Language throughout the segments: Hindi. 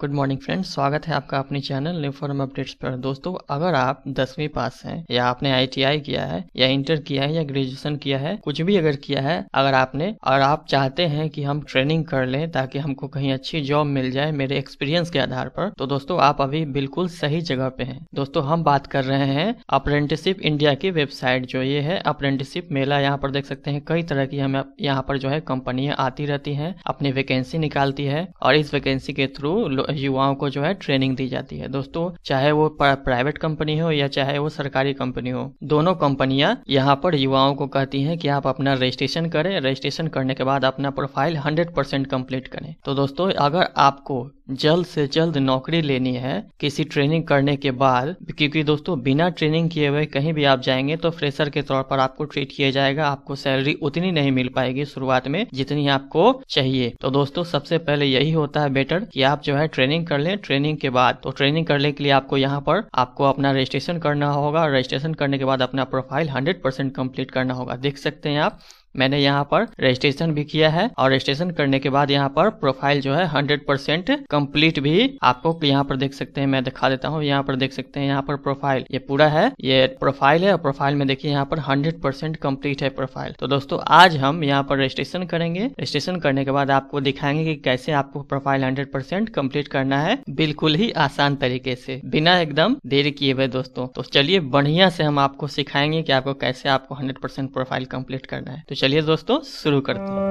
गुड मॉर्निंग फ्रेंड्स स्वागत है आपका अपने चैनल न्यू अपडेट्स पर दोस्तों अगर आप दसवीं पास हैं या आपने आईटीआई किया है या इंटर किया है या ग्रेजुएशन किया है कुछ भी अगर किया है अगर आपने और आप चाहते हैं कि हम ट्रेनिंग कर लें ताकि हमको कहीं अच्छी जॉब मिल जाए मेरे एक्सपीरियंस के आधार पर तो दोस्तों आप अभी बिल्कुल सही जगह पे हैं दोस्तों हम बात कर रहे हैं अप्रेंटिसिप इंडिया की वेबसाइट जो ये है अप्रेंटिसिप मेला यहाँ पर देख सकते हैं कई तरह की हमें यहाँ पर जो है कंपनियां आती रहती है अपनी वैकेंसी निकालती है और इस वैकेंसी के थ्रू युवाओं को जो है ट्रेनिंग दी जाती है दोस्तों चाहे वो प्राइवेट कंपनी हो या चाहे वो सरकारी कंपनी हो दोनों कंपनियां यहाँ पर युवाओं को कहती हैं कि आप अपना रजिस्ट्रेशन करें रजिस्ट्रेशन करने के बाद अपना प्रोफाइल हंड्रेड परसेंट कम्प्लीट करें तो दोस्तों अगर आपको जल्द से जल्द नौकरी लेनी है किसी ट्रेनिंग करने के बाद क्योंकि दोस्तों बिना ट्रेनिंग किए हुए कहीं भी आप जाएंगे तो फ्रेशर के तौर पर आपको ट्रीट किया जाएगा आपको सैलरी उतनी नहीं मिल पाएगी शुरुआत में जितनी आपको चाहिए तो दोस्तों सबसे पहले यही होता है बेटर कि आप जो है ट्रेनिंग कर ले ट्रेनिंग के बाद तो ट्रेनिंग करने के लिए आपको यहाँ पर आपको अपना रजिस्ट्रेशन करना होगा रजिस्ट्रेशन करने के बाद अपना प्रोफाइल हंड्रेड परसेंट कंप्लीट करना होगा देख सकते हैं आप मैंने यहाँ पर रजिस्ट्रेशन भी किया है और रजिस्ट्रेशन करने के बाद यहाँ पर प्रोफाइल जो है हंड्रेड परसेंट कम्प्लीट भी आपको यहाँ पर देख सकते हैं मैं दिखा देता हूँ यहाँ पर देख सकते हैं यहाँ पर प्रोफाइल ये पूरा है ये प्रोफाइल है और प्रोफाइल में देखिए यहाँ पर हंड्रेड परसेंट कम्प्लीट है प्रोफाइल तो दोस्तों आज हम यहाँ पर रजिस्ट्रेशन करेंगे रजिस्ट्रेशन करने के बाद आपको दिखाएंगे की कैसे आपको प्रोफाइल हंड्रेड परसेंट कम्प्लीट करना है बिल्कुल ही आसान तरीके से बिना एकदम देरी किए हुए दोस्तों तो चलिए बढ़िया से हम आपको सिखाएंगे की आपको कैसे आपको हंड्रेड परसेंट प्रोफाइल कम्प्लीट करना है तो चलिए दोस्तों शुरू करते हैं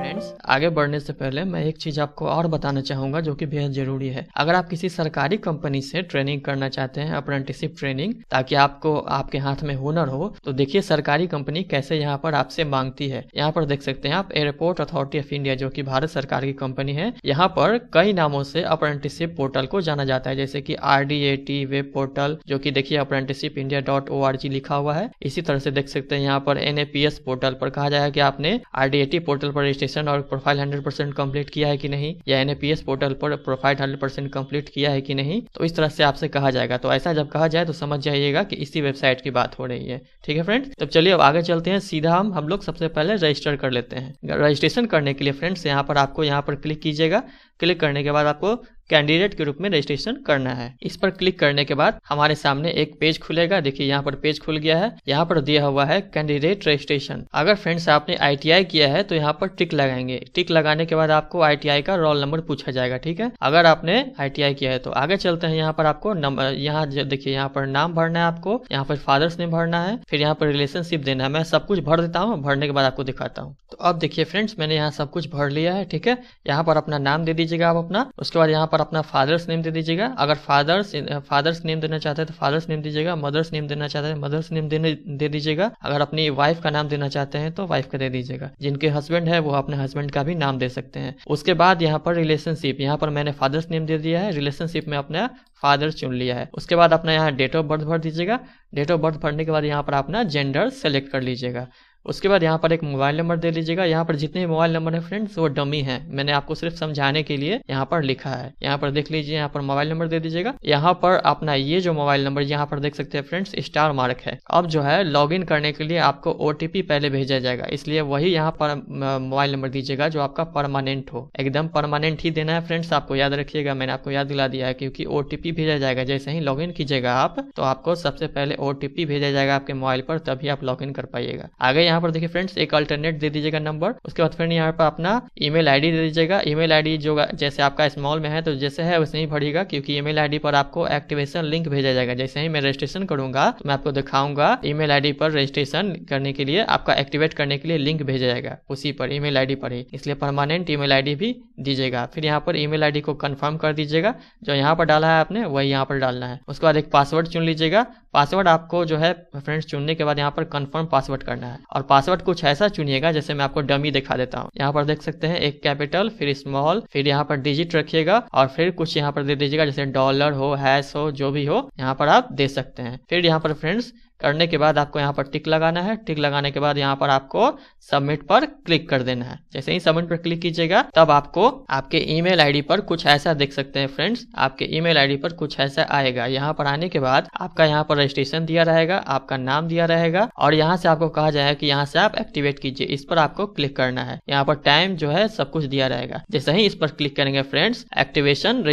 फ्रेंड्स आगे बढ़ने से पहले मैं एक चीज़ आपको और बताना चाहूंगा जो कि बेहद ज़रूरी है अगर आप किसी सरकारी कंपनी से ट्रेनिंग करना चाहते हैं अप्रेंटिसिप ट्रेनिंग ताकि आपको आपके हाथ में हुनर हो तो देखिए सरकारी कंपनी कैसे यहाँ पर आपसे मांगती है यहाँ पर देख सकते हैं आप एयरपोर्ट अथॉरिटी ऑफ इंडिया जो की भारत सरकार की कंपनी है यहाँ पर कई नामों से अप्रेंटिसिप पोर्टल को जाना जाता है जैसे की आर वेब पोर्टल जो की देखिये अप्रेंटिसिप इंडिया डॉट ओ लिखा हुआ है इसी तरह से देख सकते हैं यहाँ पर एन पोर्टल पर कहा जाएगा कि आपने आर पोर्टल पर रजिस्ट्रेशन और प्रोफाइल 100% कम्प्लीट किया है कि नहीं या एन पोर्टल पर प्रोफाइल 100% कम्प्लीट किया है कि नहीं तो इस तरह से आपसे कहा जाएगा तो ऐसा जब कहा जाए तो समझ जाइएगा कि इसी वेबसाइट की बात हो रही है ठीक है फ्रेंड्स तो चलिए अब आगे चलते हैं सीधा हम हम लोग सबसे पहले रजिस्टर कर लेते हैं रजिस्ट्रेशन करने के लिए फ्रेंड्स यहाँ पर आपको यहाँ पर क्लिक कीजिएगा क्लिक करने के बाद आपको कैंडिडेट के रूप में रजिस्ट्रेशन करना है इस पर क्लिक करने के बाद हमारे सामने एक पेज खुलेगा देखिए यहाँ पर पेज खुल गया है यहाँ पर दिया हुआ है कैंडिडेट रजिस्ट्रेशन अगर फ्रेंड्स आपने आईटीआई किया है तो यहाँ पर टिक लगाएंगे टिक लगाने के बाद आपको आईटीआई का रोल नंबर पूछा जाएगा ठीक है अगर आपने आई किया है तो आगे चलते हैं यहाँ पर आपको नंबर यहाँ देखिये यहाँ पर नाम भरना है आपको यहाँ पर फादर्स नेम भरना है फिर यहाँ पर रिलेशनशिप देना है मैं सब कुछ भर देता हूँ भरने के बाद आपको दिखाता हूँ तो अब देखिए फ्रेंड्स मैंने यहाँ सब कुछ भर लिया है ठीक है यहाँ पर अपना नाम दे दीजिए दीजिएगा आप अपना उसके बाद यहाँ पर अपना फादर्स नेम दे दीजिएगा अगर फादर्स फादर्स नेम देना चाहते हैं तो फादर्स नेम दीजिएगा मदर्स नेम देना चाहते हैं तो मदर्स नेम दे दीजिएगा अगर अपनी वाइफ का नाम देना चाहते हैं तो वाइफ का दे दीजिएगा जिनके हस्बैंड है वो अपने हस्बैंड का भी नाम दे सकते हैं उसके बाद यहाँ पर रिलेशनशिप यहाँ पर मैंने फादर्स नेम दे दिया है रिलेशनशिप में अपना फादर चुन लिया है उसके बाद अपना यहाँ डेट ऑफ बर्थ भर दीजिएगा डेट ऑफ बर्थ भरने के बाद यहाँ पर अपना जेंडर सेलेक्ट कर लीजिएगा उसके बाद यहाँ पर एक मोबाइल नंबर दे लीजिएगा यहाँ पर जितने भी मोबाइल नंबर है फ्रेंड्स वो डमी है मैंने आपको सिर्फ समझाने के लिए यहाँ पर लिखा है यहाँ पर देख लीजिए यहाँ पर मोबाइल नंबर दे दीजिएगा यहाँ पर अपना ये जो मोबाइल नंबर यहाँ पर देख सकते हैं फ्रेंड्स स्टार मार्क है अब जो है लॉग करने के लिए आपको ओ पहले भेजा जाएगा इसलिए वही यहाँ पर मोबाइल नंबर दीजिएगा जो आपका परमानेंट हो एकदम परमानेंट ही देना है फ्रेंड्स आपको याद रखिएगा मैंने आपको याद दिला दिया है क्योंकि ओ भेजा जाएगा जैसे ही लॉग कीजिएगा आप तो आपको सबसे पहले ओ भेजा जाएगा आपके मोबाइल पर तभी आप लॉग कर पाइएगा आगे यहाँ यहाँ पर देखिए फ्रेंड्स एक अल्टरनेट दे दीजिएगा नंबर उसके बाद फ्रेंड यहाँ पर अपना ईमेल आईडी दे दीजिएगा ईमेल आईडी जो जैसे आपका स्मॉल में है तो जैसे है वैसे ही भरेगा क्योंकि ईमेल आईडी पर आपको एक्टिवेशन लिंक भेजा जाएगा जैसे ही मैं रजिस्ट्रेशन करूंगा तो मैं आपको दिखाऊंगा ईमेल आईडी पर रजिस्ट्रेशन करने के लिए आपका एक्टिवेट करने के लिए लिंक भेजा जाएगा उसी पर ईमेल आईडी पर ही इसलिए परमानेंट ईमेल आईडी भी दीजिएगा फिर यहाँ पर ईमेल आईडी को कंफर्म कर दीजिएगा जो यहाँ पर डाला है आपने वही यहाँ पर डालना है उसके बाद एक पासवर्ड चुन लीजिएगा पासवर्ड आपको जो है फ्रेंड्स चुनने के बाद यहाँ पर कन्फर्म पासवर्ड करना है और पासवर्ड कुछ ऐसा चुनिएगा जैसे मैं आपको डमी दिखा देता हूँ यहाँ पर देख सकते हैं एक कैपिटल फिर स्मॉल फिर यहाँ पर डिजिट रखिएगा और फिर कुछ यहाँ पर दे दीजिएगा जैसे डॉलर हो हैश हो जो भी हो यहाँ पर आप दे सकते हैं फिर यहाँ पर फ्रेंड्स करने के बाद आपको यहाँ पर टिक लगाना है टिक लगाने के बाद यहाँ पर आपको सबमिट पर क्लिक कर देना है जैसे ही सबमिट पर क्लिक कीजिएगा तब आपको आपके ईमेल आईडी पर कुछ ऐसा देख सकते हैं फ्रेंड्स आपके ईमेल आईडी पर कुछ ऐसा आएगा यहाँ पर आने के बाद आपका यहाँ पर रजिस्ट्रेशन दिया रहेगा आपका नाम दिया रहेगा और यहाँ से आपको कहा जाएगा की यहाँ से आप एक्टिवेट कीजिए इस पर आपको क्लिक करना है यहाँ पर टाइम जो है सब कुछ दिया रहेगा जैसे ही इस पर क्लिक करेंगे फ्रेंड्स एक्टिवेशन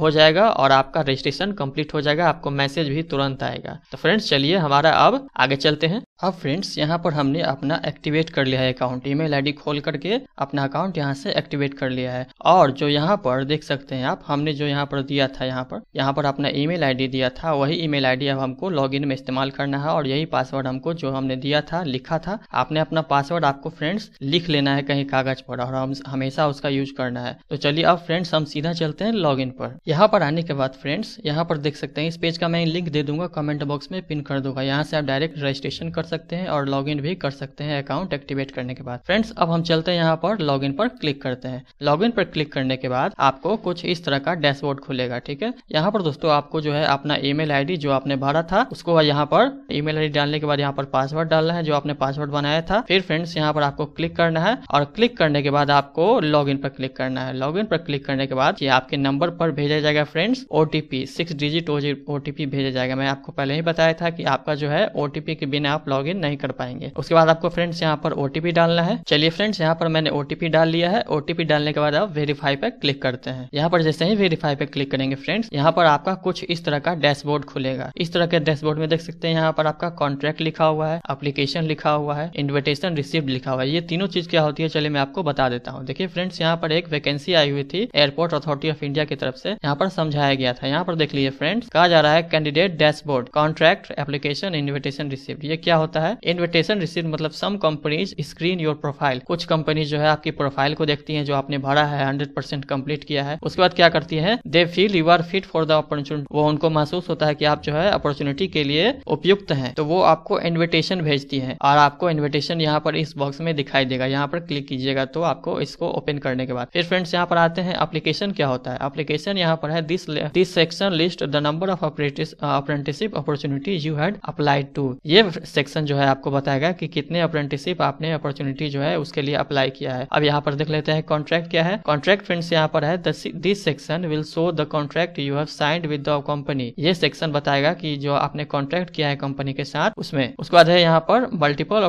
हो जाएगा और आपका रजिस्ट्रेशन कम्प्लीट हो जाएगा आपको मैसेज भी तुरंत आएगा तो फ्रेंड्स चलिए हमारा है अब आगे चलते हैं अब फ्रेंड्स यहाँ पर हमने अपना एक्टिवेट कर लिया है अकाउंट ईमेल आईडी खोल करके अपना अकाउंट यहाँ से एक्टिवेट कर लिया है और जो यहाँ पर देख सकते हैं आप हमने जो यहाँ पर दिया था यहाँ पर यहाँ पर अपना ईमेल आईडी दिया था वही ईमेल आईडी अब हमको लॉगिन में इस्तेमाल करना है और यही पासवर्ड हमको जो हमने दिया था लिखा था आपने अपना पासवर्ड आपको फ्रेंड्स लिख लेना है कहीं कागज पर और हम हमेशा उसका यूज करना है तो चलिए अब फ्रेंड्स हम सीधा चलते हैं लॉग पर यहाँ पर आने के बाद फ्रेंड्स यहाँ पर देख सकते हैं इस पेज का मैं लिंक दे दूंगा कमेंट बॉक्स में पिन कर दूंगा यहाँ यहाँ से आप डायरेक्ट रजिस्ट्रेशन कर सकते हैं और लॉग भी कर सकते हैं अकाउंट एक्टिवेट करने के बाद फ्रेंड्स अब हम चलते हैं यहाँ पर लॉग पर क्लिक करते हैं लॉग पर क्लिक करने के बाद आपको कुछ इस तरह का डैशबोर्ड खुलेगा ठीक है यहाँ पर दोस्तों आपको जो है अपना ईमेल आईडी जो आपने भरा था उसको यहाँ पर ईमेल आईडी डालने के बाद यहाँ पर पासवर्ड डालना है जो आपने पासवर्ड बनाया था फिर फ्रेंड्स यहाँ पर आपको क्लिक करना है और क्लिक करने के बाद आपको लॉग इन पर क्लिक करना है लॉग इन पर क्लिक करने के बाद ये आपके नंबर पर भेजा जाएगा friends OTP six digit OTP भेजा जाएगा मैं आपको पहले ही बताया था कि आपका जो है ओटीपी के बिना आप लॉग नहीं कर पाएंगे उसके बाद आपको फ्रेंड्स यहाँ पर ओटीपी डालना है चलिए फ्रेंड्स यहाँ पर मैंने ओटीपी डाल लिया है ओटीपी डालने के बाद आप वेरीफाई पे क्लिक करते हैं यहाँ पर जैसे ही वेरीफाई पे क्लिक करेंगे फ्रेंड्स यहाँ पर आपका कुछ इस तरह का डैशबोर्ड खुलेगा इस तरह के डैशबोर्ड में देख सकते हैं यहाँ पर आपका कॉन्ट्रैक्ट लिखा हुआ है अप्लीकेशन लिखा हुआ है इन्विटेशन रिसीव लिखा हुआ है ये तीनों चीज क्या होती है चलिए मैं आपको बता देता हूँ देखिए फ्रेंड्स यहाँ पर एक वैकेंसी आई हुई थी एयरपोर्ट अथॉरिटी ऑफ इंडिया की तरफ से यहाँ पर समझाया गया था यहाँ पर देख लीजिए फ्रेंड्स कहा जा रहा है candidate dashboard contract application invitation receive ये क्या होता है इन्विटेशन रिसीव मतलब some companies screen your profile कुछ कंपनी जो है आपकी प्रोफाइल को देखती है जो आपने भरा है हंड्रेड परसेंट कम्प्लीट किया है उसके बाद क्या करती है they feel you are fit for the opportunity वो उनको महसूस होता है की आप जो है अपॉर्चुनिटी के लिए उपयुक्त है तो वो आपको इन्विटेशन भेजती है और आपको इन्विटेशन यहाँ पर इस बॉक्स में दिखाई देगा यहाँ पर क्लिक कीजिएगा तो आपको इसको ओपन करने के बाद फिर फ्रेंड्स यहाँ पर आते हैं एप्लीकेशन क्या होता है एप्लीकेशन यहाँ पर है this this section list the number of apprenticeship opportunity you had apply apply to ये सेक्शन जो है आपको बताएगा कि कितने अप्रेंटिसिप आपने अपॉर्चुनिटी जो है उसके लिए अप्लाई किया है अब यहाँ पर देख लेते हैं कॉन्ट्रैक्ट क्या है कॉन्ट्रैक्ट फ्रेंड्स यहाँ पर है this section will show the contract you have signed with the company ये सेक्शन बताएगा कि जो आपने कॉन्ट्रैक्ट किया है कंपनी के साथ उसमें उसके बाद है यहाँ पर multiple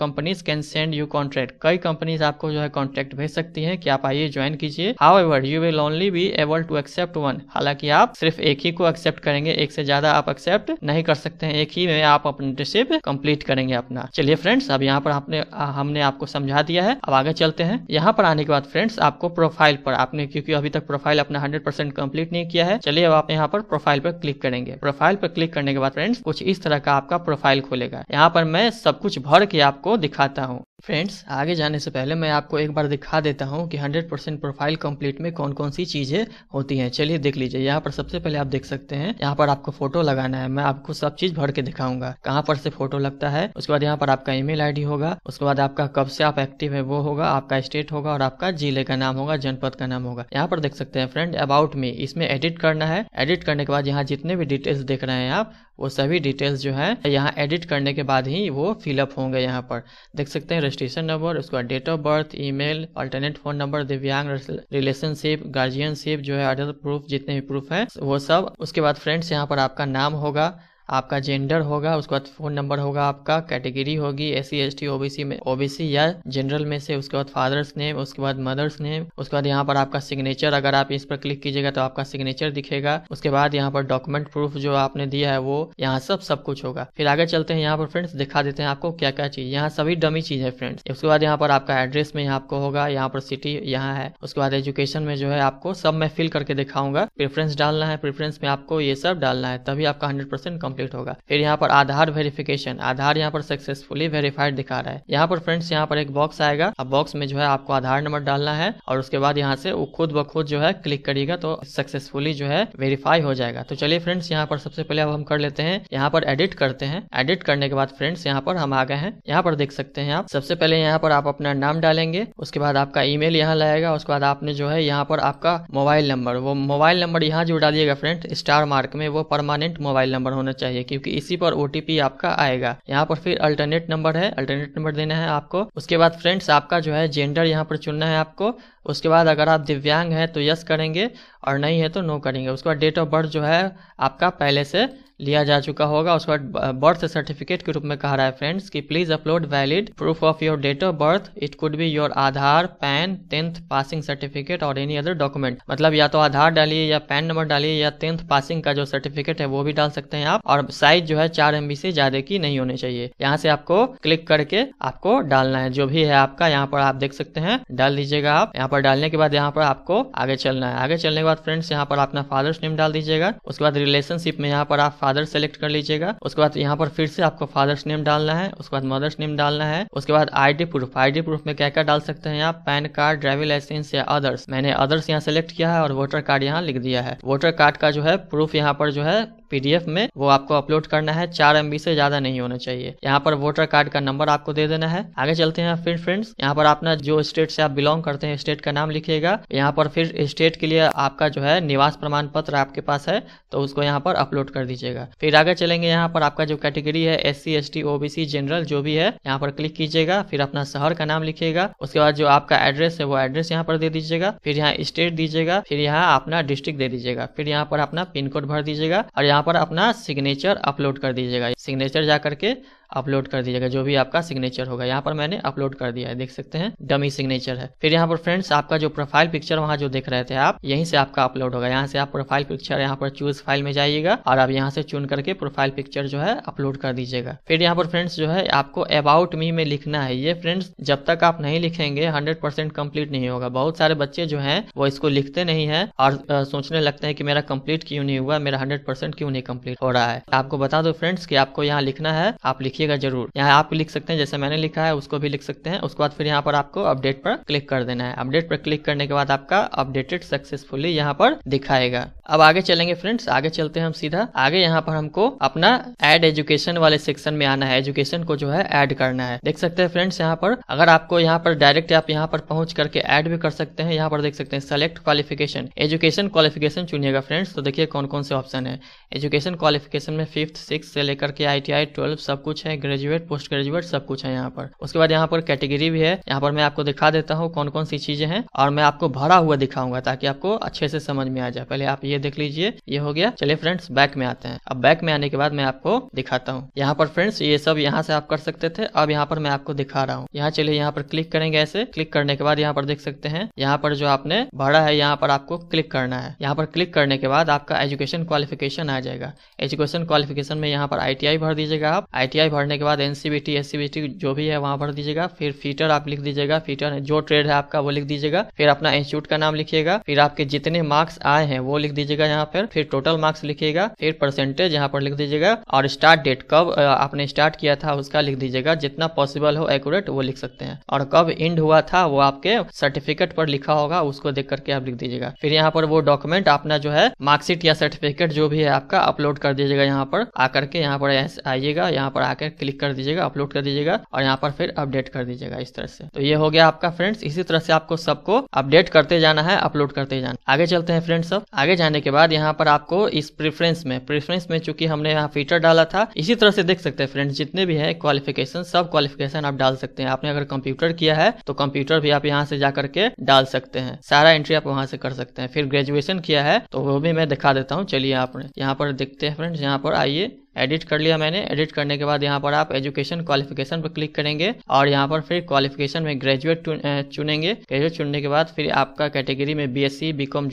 companies can send you contract कई कंपनीज आपको जो है कॉन्ट्रैक्ट भेज सकती है कि आप आइए ज्वाइन कीजिए however you will only be able to accept one हालांकि आप सिर्फ एक ही को एक्सेप्ट करेंगे एक से ज्यादा आप एक्सेप्ट नहीं कर सकते हैं एक ही में में आप अप्रेंटिसशिप कंप्लीट करेंगे अपना चलिए फ्रेंड्स अब यहाँ पर आपने हमने आपको समझा दिया है अब आगे चलते हैं यहाँ पर आने के बाद फ्रेंड्स आपको प्रोफाइल पर आपने क्योंकि अभी तक प्रोफाइल अपना 100 परसेंट कम्प्लीट नहीं किया है चलिए अब आप यहाँ पर प्रोफाइल पर क्लिक करेंगे प्रोफाइल पर क्लिक करने के बाद फ्रेंड्स कुछ इस तरह का आपका प्रोफाइल खोलेगा यहाँ पर मैं सब कुछ भर के आपको दिखाता हूँ फ्रेंड्स आगे जाने से पहले मैं आपको एक बार दिखा देता हूँ कि 100 परसेंट प्रोफाइल कंप्लीट में कौन कौन सी चीज़ें होती हैं चलिए देख लीजिए यहाँ पर सबसे पहले आप देख सकते हैं यहाँ पर आपको फोटो लगाना है मैं आपको सब चीज़ भर के दिखाऊंगा कहाँ पर से फोटो लगता है उसके बाद यहाँ पर आपका ईमेल आईडी होगा उसके बाद आपका कब से आप एक्टिव है वो होगा आपका स्टेट होगा और आपका जिले का नाम होगा जनपद का नाम होगा यहाँ पर देख सकते हैं फ्रेंड अबाउट मी इसमें एडिट करना है एडिट करने के बाद यहाँ जितने भी डिटेल्स देख रहे हैं आप वो सभी डिटेल्स जो है यहाँ एडिट करने के बाद ही वो फिलअप होंगे यहाँ पर देख सकते हैं रजिस्ट्रेशन नंबर उसके बाद date of birth email alternate phone number दिव्यांग रिलेशनशिप गार्जियनशिप जो है अदर प्रूफ जितने भी प्रूफ है वो सब उसके बाद फ्रेंड्स यहाँ पर आपका नाम होगा आपका जेंडर होगा उसके बाद फ़ोन नंबर होगा आपका कैटेगरी होगी S C S T OBC में ओबीसी या जनरल में से उसके बाद फादर्स नेम उसके बाद मदर्स नेम उसके बाद यहाँ पर आपका सिग्नेचर अगर आप इस पर क्लिक कीजिएगा तो आपका सिग्नेचर दिखेगा उसके बाद यहाँ पर डॉक्यूमेंट प्रूफ जो आपने दिया है वो यहाँ सब सब कुछ होगा फिर आगे चलते हैं यहाँ पर फ्रेंड्स दिखा देते हैं आपको क्या क्या चीज़ यहाँ सभी डमी चीज़ है फ्रेंड्स उसके बाद यहाँ पर आपका एड्रेस में आपको होगा यहाँ पर सिटी यहाँ है उसके बाद एजुकेशन में जो है आपको सब मैं फिल करके दिखाऊंगा प्रेफरेंस डालना है प्रेफरेंस में आपको ये सब डालना है तभी आपका हंड्रेड परसेंट कंप्लीट होगा फिर यहाँ पर आधार वेरिफिकेशन आधार यहाँ पर सक्सेसफुली वेरीफाइड दिखा रहा है यहाँ पर फ्रेंड्स यहाँ पर एक बॉक्स आएगा अब बॉक्स में जो है आपको आधार नंबर डालना है और उसके बाद यहाँ से वो खुद ब खुद जो है क्लिक करेगा तो सक्सेसफुली जो है वेरीफाई हो जाएगा तो चलिए फ्रेंड्स यहाँ पर सबसे पहले अब हम कर लेते हैं यहाँ पर एडिट करते हैं एडिट करने के बाद फ्रेंड्स यहाँ पर हम आ गए हैं यहाँ पर देख सकते हैं आप सबसे पहले यहाँ पर आप अपना नाम डालेंगे उसके बाद आपका ईमेल यहाँ लाएगा उसके बाद आपने जो है यहाँ पर आपका मोबाइल नंबर वो मोबाइल नंबर यहाँ जो डालिएगा फ्रेंड स्टार मार्क में वो परमानेंट मोबाइल नंबर होना चाहिए चाहिए क्योंकि इसी पर ओ आपका आएगा यहाँ पर फिर अल्टरनेट नंबर है अल्टरनेट नंबर देना है आपको उसके बाद फ्रेंड्स आपका जो है जेंडर यहाँ पर चुनना है आपको उसके बाद अगर आप दिव्यांग हैं तो यस करेंगे और नहीं है तो नो करेंगे उसके बाद डेट ऑफ बर्थ जो है आपका पहले से लिया जा चुका होगा उसके बाद बर्थ सर्टिफिकेट के रूप में कह रहा है फ्रेंड्स कि please upload valid proof of your date of birth it could be your Aadhaar PAN tenth passing certificate और एनी अदर डॉक्यूमेंट मतलब या तो आधार डालिए या पैन नंबर डालिए या टेंथ पासिंग का जो सर्टिफिकेट है वो भी डाल सकते हैं आप और साइज जो है चार एमबी से ज्यादा की नहीं होनी चाहिए यहाँ से आपको क्लिक करके आपको डालना है जो भी है आपका यहाँ पर आप देख सकते हैं डाल दीजिएगा आप यहाँ पर डालने के बाद यहाँ पर आपको आगे चलना है आगे चलने के बाद फ्रेंड्स यहाँ पर अपना फादर्स नेम डाल दीजिएगा उसके बाद रिलेशनशिप में यहाँ पर आप फादर सेलेक्ट कर लीजिएगा उसके बाद यहाँ पर फिर से आपको फादर्स नेम डालना है उसके बाद मदर्स नेम डालना है उसके बाद आईडी प्रूफ आईडी प्रूफ में क्या क्या डाल सकते हैं यहाँ पैन कार्ड ड्राइविंग लाइसेंस या अदर्स मैंने अदर्स यहाँ सेलेक्ट किया है और वोटर कार्ड यहाँ लिख दिया है वोटर कार्ड का जो है प्रूफ यहाँ पर जो है पीडीएफ में वो आपको अपलोड करना है चार एम से ज्यादा नहीं होना चाहिए यहाँ पर वोटर कार्ड का नंबर आपको दे देना है आगे चलते हैं फिर फ्रेंड्स यहाँ पर अपना जो स्टेट से आप बिलोंग करते हैं स्टेट का नाम लिखिएगा यहाँ पर फिर स्टेट के लिए आपका जो है निवास प्रमाण पत्र आपके पास है तो उसको यहाँ पर अपलोड कर दीजिएगा फिर आगे चलेंगे यहाँ पर आपका जो कैटेगरी है S C S T OBC general जो भी है यहाँ पर क्लिक कीजिएगा फिर अपना शहर का नाम लिखिएगा उसके बाद जो आपका एड्रेस है वो एड्रेस यहाँ पर दे दीजिएगा फिर यहाँ स्टेट दीजिएगा फिर यहाँ अपना डिस्ट्रिक्ट दे दीजिएगा फिर यहाँ पर अपना पिन कोड भर दीजिएगा और यहाँ यहाँ पर अपना सिग्नेचर अपलोड कर दीजिएगा सिग्नेचर जा करके अपलोड कर दीजिएगा जो भी आपका सिग्नेचर होगा यहाँ पर मैंने अपलोड कर दिया है देख सकते हैं डमी सिग्नेचर है फिर यहाँ पर फ्रेंड्स आपका जो प्रोफाइल पिक्चर वहाँ जो देख रहे थे आप यहीं से आपका अपलोड होगा यहाँ से आप प्रोफाइल पिक्चर यहाँ पर चूज फाइल में जाइएगा और आप यहाँ से चुन करके प्रोफाइल पिक्चर जो है अपलोड कर दीजिएगा फिर यहाँ पर फ्रेंड्स जो है आपको अबाउट मी में लिखना है ये फ्रेंड्स जब तक आप नहीं लिखेंगे हंड्रेड परसेंट कम्प्लीट नहीं होगा बहुत सारे बच्चे जो है वो इसको लिखते नहीं है और सोचने लगते हैं कि मेरा कम्प्लीट क्यों नहीं हुआ मेरा हंड्रेड परसेंट क्यों नहीं कम्प्लीट हो रहा है आपको बता दो फ्रेंड्स की आपको यहाँ लिखना है आप लिखिए लिखिएगा जरूर यहाँ आप लिख सकते हैं जैसे मैंने लिखा है उसको भी लिख सकते हैं उसके बाद फिर यहाँ पर आपको अपडेट पर क्लिक कर देना है अपडेट पर क्लिक करने के बाद आपका अपडेटेड सक्सेसफुली यहाँ पर दिखाएगा अब आगे चलेंगे फ्रेंड्स आगे चलते हैं हम सीधा आगे यहाँ पर हमको अपना एड एजुकेशन वाले सेक्शन में आना है एजुकेशन को जो है एड करना है देख सकते हैं फ्रेंड्स यहाँ पर अगर आपको यहाँ पर डायरेक्ट आप यहाँ पर पहुंच करके एड भी कर सकते हैं यहाँ पर देख सकते हैं सेलेक्ट क्वालिफिकेशन एजुकेशन क्वालिफिकेशन चुनिएगा फ्रेंड्स तो देखिए कौन कौन से ऑप्शन है एजुकेशन क्वालिफिकेशन में फिफ्थ सिक्स से लेकर के आई टी सब कुछ है सकते हैं ग्रेजुएट पोस्ट ग्रेजुएट सब कुछ है यहाँ पर उसके बाद यहाँ पर कैटेगरी भी है यहाँ पर मैं आपको दिखा देता हूँ कौन कौन सी चीजें हैं और मैं आपको भरा हुआ दिखाऊंगा ताकि आपको अच्छे से समझ में आ जाए पहले आप ये देख लीजिए ये हो गया चलिए फ्रेंड्स बैक में आते हैं अब बैक में आने के बाद मैं आपको दिखाता हूँ यहाँ पर फ्रेंड्स ये सब यहाँ से आप कर सकते थे अब यहाँ पर मैं आपको दिखा रहा हूँ यहाँ चलिए यहाँ पर क्लिक करेंगे ऐसे क्लिक करने के बाद यहाँ पर देख सकते हैं यहाँ पर जो आपने भरा है यहाँ पर आपको क्लिक करना है यहाँ पर क्लिक करने के बाद आपका एजुकेशन क्वालिफिकेशन आ जाएगा एजुकेशन क्वालिफिकेशन में यहाँ पर आई भर दीजिएगा आप आई भरने के बाद N C V T S C V T जो भी है वहाँ भर दीजिएगा फिर फीटर आप लिख दीजिएगा फीटर जो ट्रेड है आपका वो लिख दीजिएगा फिर अपना इंस्टीट्यूट का नाम लिखिएगा फिर आपके जितने मार्क्स आए हैं वो लिख दीजिएगा यहाँ पर फिर टोटल मार्क्स लिखिएगा फिर परसेंटेज यहाँ पर लिख दीजिएगा और स्टार्ट डेट कब आपने स्टार्ट किया था उसका लिख दीजिएगा जितना पॉसिबल हो एक्यूरेट वो लिख सकते हैं और कब इंड हुआ था वो आपके सर्टिफिकेट पर लिखा होगा उसको देख करके आप लिख दीजिएगा फिर यहाँ पर वो डॉक्यूमेंट अपना जो है मार्क्सिट या सर्टिफिकेट जो भी है आपका अपलोड कर दीजिएगा यहाँ पर आकर के यहाँ पर आइएगा यहाँ पर आकर आकर क्लिक कर दीजिएगा अपलोड कर दीजिएगा और यहाँ पर फिर अपडेट कर दीजिएगा इस तरह से तो ये हो गया आपका फ्रेंड्स इसी तरह से आपको सबको अपडेट करते जाना है अपलोड करते जाना आगे चलते हैं फ्रेंड्स सब आगे जाने के बाद यहाँ पर आपको इस प्रिफरेंस में प्रिफरेंस में चूंकि हमने यहाँ फीचर डाला था इसी तरह से देख सकते हैं फ्रेंड्स जितने भी है क्वालिफिकेशन सब क्वालिफिकेशन आप डाल सकते हैं आपने अगर कंप्यूटर किया है तो कंप्यूटर भी आप यहाँ से जाकर के डाल सकते हैं सारा एंट्री आप वहाँ से कर सकते हैं फिर ग्रेजुएशन किया है तो वो भी मैं दिखा देता हूँ चलिए आपने यहाँ पर देखते हैं फ्रेंड्स यहाँ पर आइए एडिट कर लिया मैंने एडिट करने के बाद यहाँ पर आप एजुकेशन क्वालिफिकेशन पर क्लिक करेंगे और यहाँ पर फिर क्वालिफिकेशन में ग्रेजुएट चुनेंगे ग्रेजुएट चुनने के बाद फिर आपका कैटेगरी में बी एस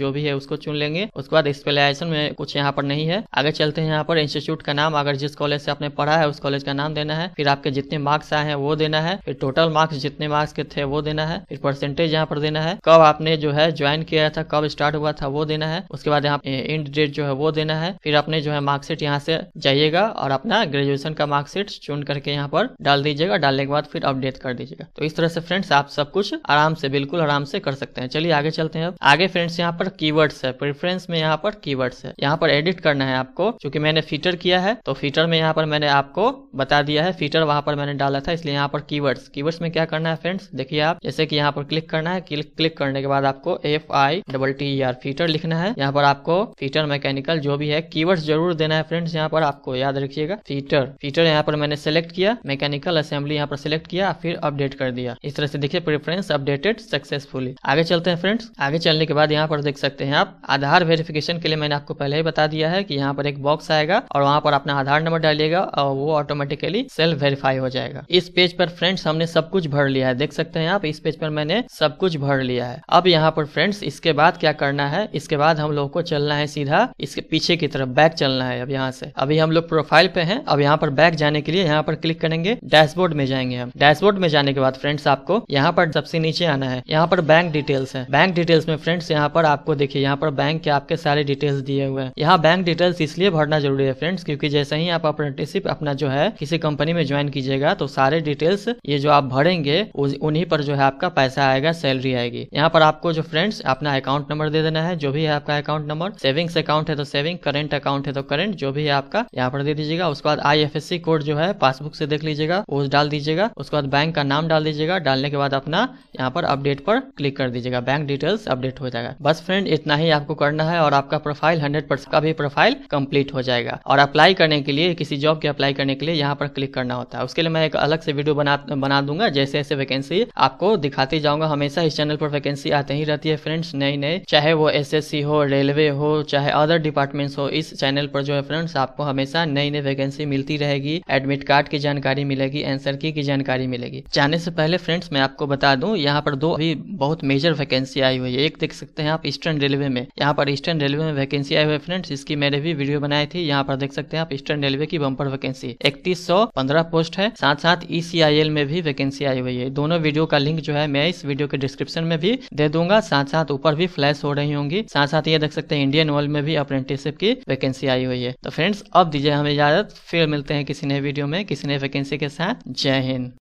जो भी है उसको चुन लेंगे उसके बाद स्पेलाइजेशन में कुछ यहाँ पर नहीं है आगे चलते हैं यहाँ पर इंस्टीट्यूट का नाम अगर जिस कॉलेज से आपने पढ़ा है उस कॉलेज का नाम देना है फिर आपके जितने मार्क्स आए हैं वो देना है फिर टोटल मार्क्स जितने मार्क्स के थे वो देना है फिर परसेंटेज यहाँ पर देना है कब आपने जो है ज्वाइन किया था कब स्टार्ट हुआ था वो देना है उसके बाद यहाँ एंड डेट जो है वो देना है फिर आपने जो है मार्कशीट यहाँ से जाइएगा दीजिएगा और अपना ग्रेजुएशन का मार्कशीट चुन करके यहाँ पर डाल दीजिएगा डालने के बाद फिर अपडेट कर दीजिएगा तो इस तरह से फ्रेंड्स आप सब कुछ आराम से बिल्कुल आराम से कर सकते हैं चलिए आगे चलते हैं आगे फ्रेंड्स यहाँ पर की है प्रेफरेंस में यहाँ पर की है यहाँ पर एडिट करना है आपको क्योंकि मैंने फीटर किया है तो फीटर में यहाँ पर मैंने आपको बता दिया है फीटर वहां पर मैंने डाला था इसलिए यहाँ पर की वर्ड्स में क्या करना है फ्रेंड्स देखिए आप जैसे कि यहाँ पर क्लिक करना है क्लिक क्लिक करने के बाद आपको F I double T R fitter लिखना है यहाँ पर आपको फीटर मैकेनिकल जो भी है कीवर्ड्स जरूर देना है फ्रेंड्स यहाँ पर आपको याद रखिएगा फीटर फीटर यहाँ पर मैंने सेलेक्ट किया मैकेनिकल असेंबली यहाँ पर सिलेक्ट किया फिर अपडेट कर दिया इस तरह से देखिए प्रेफरेंस अपडेटेड सक्सेसफुली आगे चलते हैं फ्रेंड्स आगे चलने के बाद यहाँ पर देख सकते हैं आप आधार वेरिफिकेशन के लिए मैंने आपको पहले ही बता दिया है की यहाँ पर एक बॉक्स आएगा और वहाँ पर अपना आधार नंबर डालिएगा और वो ऑटोमेटिकली सेल्फ वेरीफाई हो जाएगा इस पेज पर फ्रेंड्स हमने सब कुछ भर लिया है देख सकते हैं आप इस पेज पर मैंने सब कुछ भर लिया है अब यहाँ पर फ्रेंड्स इसके बाद क्या करना है इसके बाद हम लोग को चलना है सीधा इसके पीछे की तरफ बैक चलना है अब यहाँ से अभी हम लोग प्रोफाइल पे हैं अब यहाँ पर बैक जाने के लिए यहाँ पर क्लिक करेंगे डैशबोर्ड में जाएंगे हम डैशबोर्ड में जाने के बाद फ्रेंड्स आपको यहाँ पर सबसे नीचे आना है यहाँ पर बैंक डिटेल्स है बैंक डिटेल्स में फ्रेंड्स यहाँ पर आपको देखिए यहाँ पर बैंक के आपके सारे डिटेल्स दिए हुए हैं यहाँ बैंक डिटेल्स इसलिए भरना जरूरी है फ्रेंड्स क्योंकि जैसे ही आप अप्रेंटिसिप अपना जो है किसी कंपनी में ज्वाइन कीजिएगा तो सारे डिटेल्स ये जो आप भरेंगे उन्हीं पर जो है आपका पैसा आएगा सैलरी आएगी यहाँ पर आपको जो फ्रेंड्स अपना अकाउंट नंबर दे देना है जो भी है आपका अकाउंट नंबर सेविंग्स अकाउंट है तो सेविंग करेंट अकाउंट है तो करेंट जो भी है आपका यहाँ पर पर दे दीजिएगा उसके बाद आई कोड जो है पासबुक से देख लीजिएगा वो डाल दीजिएगा उसके बाद बैंक का नाम डाल दीजिएगा डालने के बाद अपना यहाँ पर अपडेट पर क्लिक कर दीजिएगा बैंक डिटेल्स अपडेट हो जाएगा बस फ्रेंड इतना ही आपको करना है और आपका प्रोफाइल हंड्रेड का भी प्रोफाइल कम्प्लीट हो जाएगा और अप्लाई करने के लिए किसी जॉब के अप्लाई करने के लिए यहाँ पर क्लिक करना होता है उसके लिए मैं एक अलग से वीडियो बना दूंगा जैसे ऐसे वैकेंसी आपको दिखाती जाऊंगा हमेशा इस चैनल पर वैकेंसी आते ही रहती है फ्रेंड्स नई नई चाहे वो एसएससी हो रेलवे हो चाहे अदर डिपार्टमेंट्स हो इस चैनल पर जो है फ्रेंड्स आपको हमेशा नई नई वैकेंसी मिलती रहेगी एडमिट कार्ड की जानकारी मिलेगी एंसर की की जानकारी मिलेगी जाने से पहले फ्रेंड्स मैं आपको बता दूं यहाँ पर दो अभी बहुत मेजर वैकेंसी आई हुई है एक देख सकते हैं आप ईस्टर्न रेलवे में यहाँ पर ईस्टर्न रेलवे में वैकेंसी आई हुई है फ्रेंड्स इसकी मैंने भी वीडियो बनाई थी यहाँ पर देख सकते हैं आप ईस्टर्न रेलवे की बंपर वैकेंसी इकतीस पोस्ट है साथ साथ ई में भी वैकेंसी आई हुई है दोनों वीडियो का लिंक जो है मैं इस वीडियो के डिस्क्रिप्शन में भी दे दूंगा साथ साथ ऊपर भी फ्लैश हो रही होंगी साथ साथ ये देख सकते हैं इंडियन ऑयल में भी अप्रेंटिसशिप की वैकेंसी आई हुई है तो फ्रेंड्स अब दीजिए हमें इजाज़त फिर मिलते हैं किसी नए वीडियो में किसी नए वैकेंसी के साथ जय हिंद